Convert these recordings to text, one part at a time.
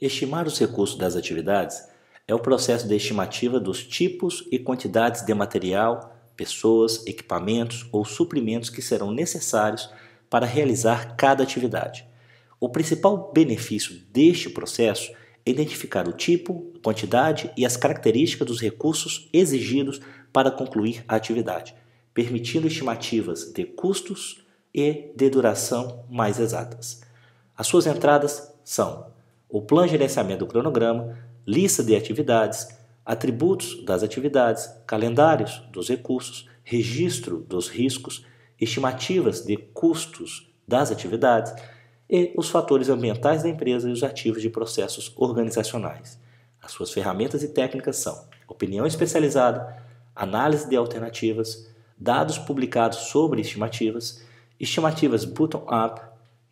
Estimar os recursos das atividades é o processo de estimativa dos tipos e quantidades de material, pessoas, equipamentos ou suprimentos que serão necessários para realizar cada atividade. O principal benefício deste processo é identificar o tipo, quantidade e as características dos recursos exigidos para concluir a atividade, permitindo estimativas de custos e de duração mais exatas. As suas entradas são o plano de gerenciamento do cronograma, lista de atividades, atributos das atividades, calendários dos recursos, registro dos riscos, estimativas de custos das atividades e os fatores ambientais da empresa e os ativos de processos organizacionais. As suas ferramentas e técnicas são opinião especializada, análise de alternativas, dados publicados sobre estimativas, estimativas bottom-up,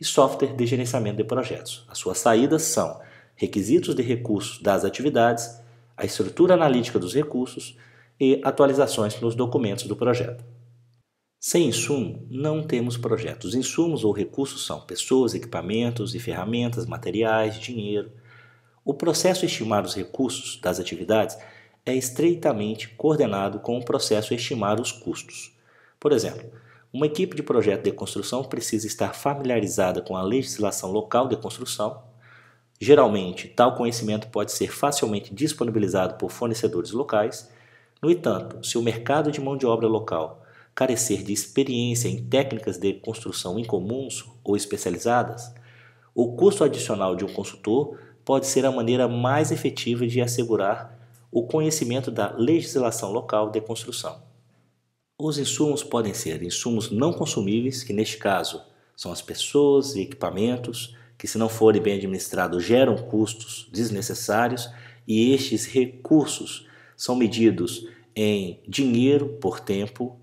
e software de gerenciamento de projetos. As suas saídas são requisitos de recursos das atividades, a estrutura analítica dos recursos e atualizações nos documentos do projeto. Sem insumo, não temos projetos. Insumos ou recursos são pessoas, equipamentos e ferramentas, materiais, dinheiro. O processo estimar os recursos das atividades é estreitamente coordenado com o processo estimar os custos. Por exemplo, uma equipe de projeto de construção precisa estar familiarizada com a legislação local de construção. Geralmente, tal conhecimento pode ser facilmente disponibilizado por fornecedores locais. No entanto, se o mercado de mão de obra local carecer de experiência em técnicas de construção incomuns ou especializadas, o custo adicional de um consultor pode ser a maneira mais efetiva de assegurar o conhecimento da legislação local de construção. Os insumos podem ser insumos não consumíveis, que neste caso são as pessoas e equipamentos, que se não forem bem administrados geram custos desnecessários, e estes recursos são medidos em dinheiro por tempo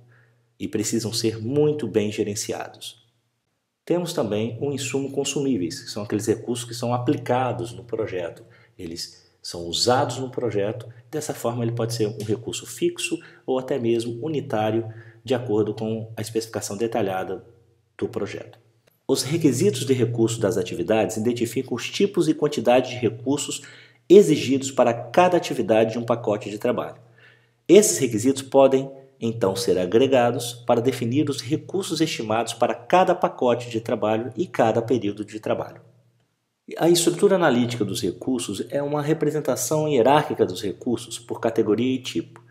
e precisam ser muito bem gerenciados. Temos também o um insumo consumíveis, que são aqueles recursos que são aplicados no projeto. Eles são usados no projeto. Dessa forma, ele pode ser um recurso fixo ou até mesmo unitário, de acordo com a especificação detalhada do projeto. Os requisitos de recurso das atividades identificam os tipos e quantidade de recursos exigidos para cada atividade de um pacote de trabalho. Esses requisitos podem então ser agregados para definir os recursos estimados para cada pacote de trabalho e cada período de trabalho. A estrutura analítica dos recursos é uma representação hierárquica dos recursos por categoria e tipo.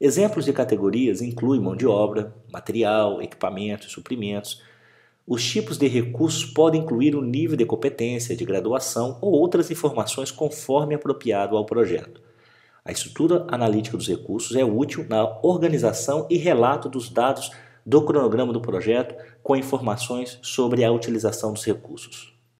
Exemplos de categorias incluem mão de obra, material, equipamentos, suprimentos. Os tipos de recursos podem incluir o nível de competência, de graduação ou outras informações conforme apropriado ao projeto. A estrutura analítica dos recursos é útil na organização e relato dos dados do cronograma do projeto com informações sobre a utilização dos recursos.